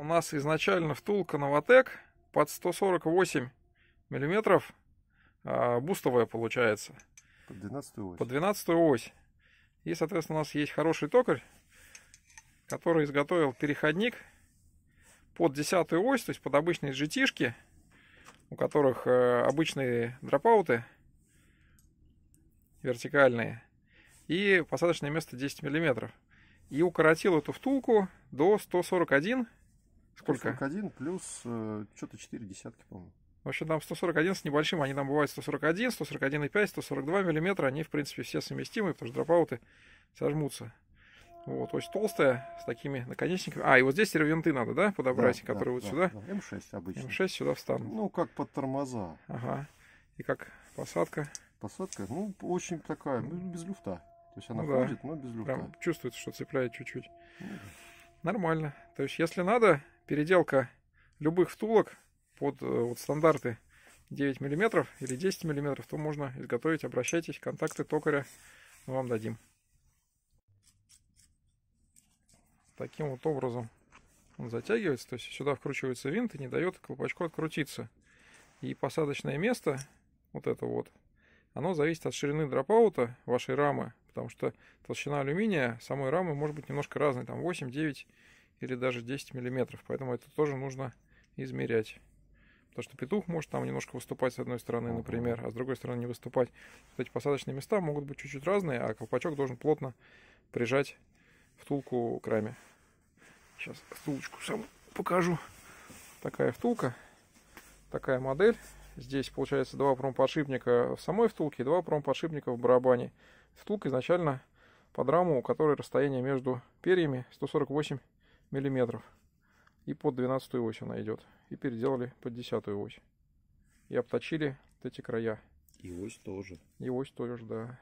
у нас изначально втулка Новотек под 148 миллиметров а, бустовая получается. Под 12 ось. Под 12 ось. И, соответственно, у нас есть хороший токарь, который изготовил переходник под 10 ось, то есть под обычные житишки, у которых э, обычные дропауты вертикальные и посадочное место 10 миллиметров. И укоротил эту втулку до 141 мм Сколько? 141 плюс э, что-то 4 десятки, по-моему. В общем, там 141 с небольшим, они там бывают 141, 141,5, 142 миллиметра, они, в принципе, все совместимы, потому что дропауты сожмутся. Вот, очень толстая, с такими наконечниками. А, и вот здесь ревенты надо, да, подобрать, да, которые да, вот да, сюда. Да, М6 обычно. М6 сюда встанут. Ну, как под тормоза. Ага. И как посадка. Посадка, ну, очень такая, без люфта. То есть она ну, ходит, да. но без люфта. Прям чувствуется, что цепляет чуть-чуть. Ну, да. Нормально. То есть, если надо, переделка любых втулок под э, вот, стандарты 9 мм или 10 мм, то можно изготовить. Обращайтесь, контакты токаря мы вам дадим. Таким вот образом он затягивается, то есть сюда вкручивается винт и не дает колпачку открутиться. И посадочное место, вот это вот, оно зависит от ширины дропаута вашей рамы, потому что толщина алюминия самой рамы может быть немножко разной, там 8-9 или даже 10 миллиметров. Поэтому это тоже нужно измерять. Потому что петух может там немножко выступать с одной стороны, например, а с другой стороны не выступать. эти посадочные места могут быть чуть-чуть разные, а колпачок должен плотно прижать втулку к раме. Сейчас втулочку сам покажу. Такая втулка, такая модель. Здесь получается два промподшипника в самой втулке и два промподшипника в барабане. Втулка изначально под раму, у которой расстояние между перьями 148 мм миллиметров. И под 12 ось она идет. И переделали под 10 ось. И обточили вот эти края. И ось тоже. И ось тоже, да.